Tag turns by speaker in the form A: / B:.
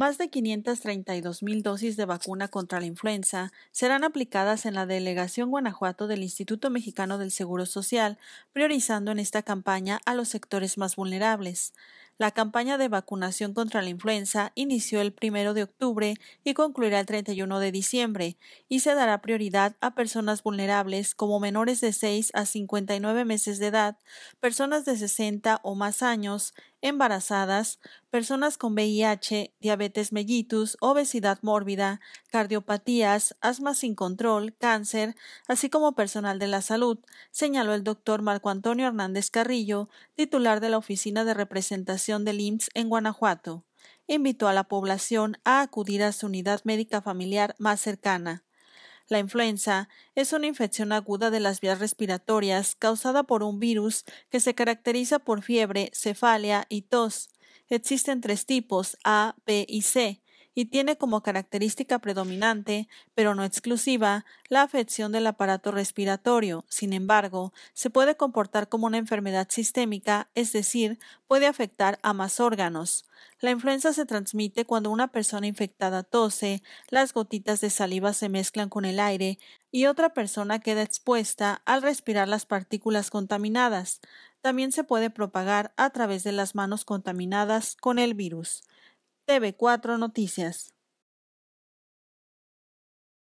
A: Más de 532 mil dosis de vacuna contra la influenza serán aplicadas en la delegación Guanajuato del Instituto Mexicano del Seguro Social, priorizando en esta campaña a los sectores más vulnerables. La campaña de vacunación contra la influenza inició el primero de octubre y concluirá el 31 de diciembre, y se dará prioridad a personas vulnerables como menores de 6 a 59 meses de edad, personas de 60 o más años, embarazadas, personas con VIH, diabetes mellitus, obesidad mórbida, cardiopatías, asma sin control, cáncer, así como personal de la salud, señaló el doctor Marco Antonio Hernández Carrillo, titular de la Oficina de Representación de del IMSS en Guanajuato. Invitó a la población a acudir a su unidad médica familiar más cercana. La influenza es una infección aguda de las vías respiratorias causada por un virus que se caracteriza por fiebre, cefalia y tos. Existen tres tipos A, B y C y tiene como característica predominante, pero no exclusiva, la afección del aparato respiratorio. Sin embargo, se puede comportar como una enfermedad sistémica, es decir, puede afectar a más órganos. La influenza se transmite cuando una persona infectada tose, las gotitas de saliva se mezclan con el aire y otra persona queda expuesta al respirar las partículas contaminadas. También se puede propagar a través de las manos contaminadas con el virus. TV4 Noticias.